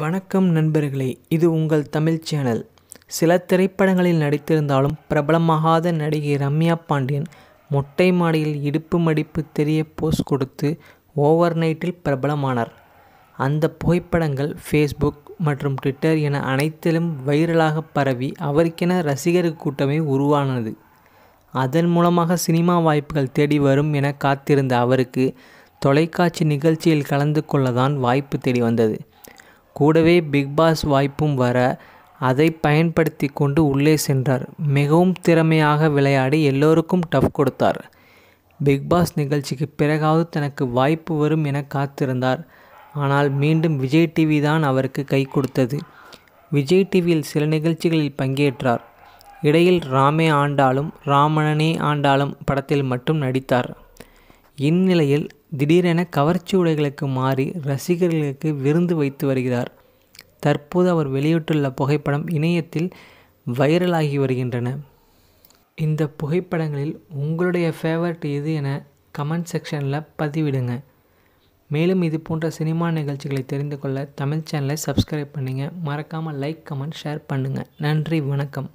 வணக்கம் நண்பர்களே இது உங்கள் தமிழ் சேனல் சில திரைப்படங்களில் நடித்திருந்தாலும் பிரபலமாகாத நடிகை ரம்யா பாண்டியன் மொட்டை மாடியில் இடுப்பு மடிப்பு தெரிய போஸ் கொடுத்து ஓவர் நைட்டில் பிரபலமானார் அந்த புகைப்படங்கள் ஃபேஸ்புக் மற்றும் ட்விட்டர் என அனைத்திலும் வைரலாக பரவி அவருக்கென ரசிகர் கூட்டமே உருவானது அதன் மூலமாக சினிமா வாய்ப்புகள் தேடி வரும் என காத்திருந்த அவருக்கு தொலைக்காட்சி நிகழ்ச்சியில் கலந்து கொள்ளதான் வாய்ப்பு தேடி வந்தது கூடவே பிக்பாஸ் வாய்ப்பும் வர அதை பயன்படுத்தி கொண்டு உள்ளே சென்றார் மிகவும் திறமையாக விளையாடி எல்லோருக்கும் டஃப் கொடுத்தார் பிக்பாஸ் நிகழ்ச்சிக்கு பிறகாவது தனக்கு வாய்ப்பு வரும் என காத்திருந்தார் ஆனால் மீண்டும் விஜய் டிவி தான் அவருக்கு கை கொடுத்தது விஜய் டிவியில் சில நிகழ்ச்சிகளில் பங்கேற்றார் இடையில் ராமே ஆண்டாலும் ராமணனே ஆண்டாலும் படத்தில் மட்டும் நடித்தார் இந்நிலையில் திடீரென கவர்ச்சி உடைகளுக்கு மாறி ரசிகர்களுக்கு விருந்து வைத்து வருகிறார் தற்போது அவர் வெளியிட்டுள்ள புகைப்படம் இணையத்தில் வைரலாகி வருகின்றன இந்த புகைப்படங்களில் உங்களுடைய ஃபேவரட் எது என கமெண்ட் செக்ஷனில் பதிவிடுங்க மேலும் இது போன்ற சினிமா நிகழ்ச்சிகளை தெரிந்து கொள்ள தமிழ் சேனலை சப்ஸ்கிரைப் பண்ணுங்கள் மறக்காமல் லைக் கமெண்ட் ஷேர் பண்ணுங்கள் நன்றி வணக்கம்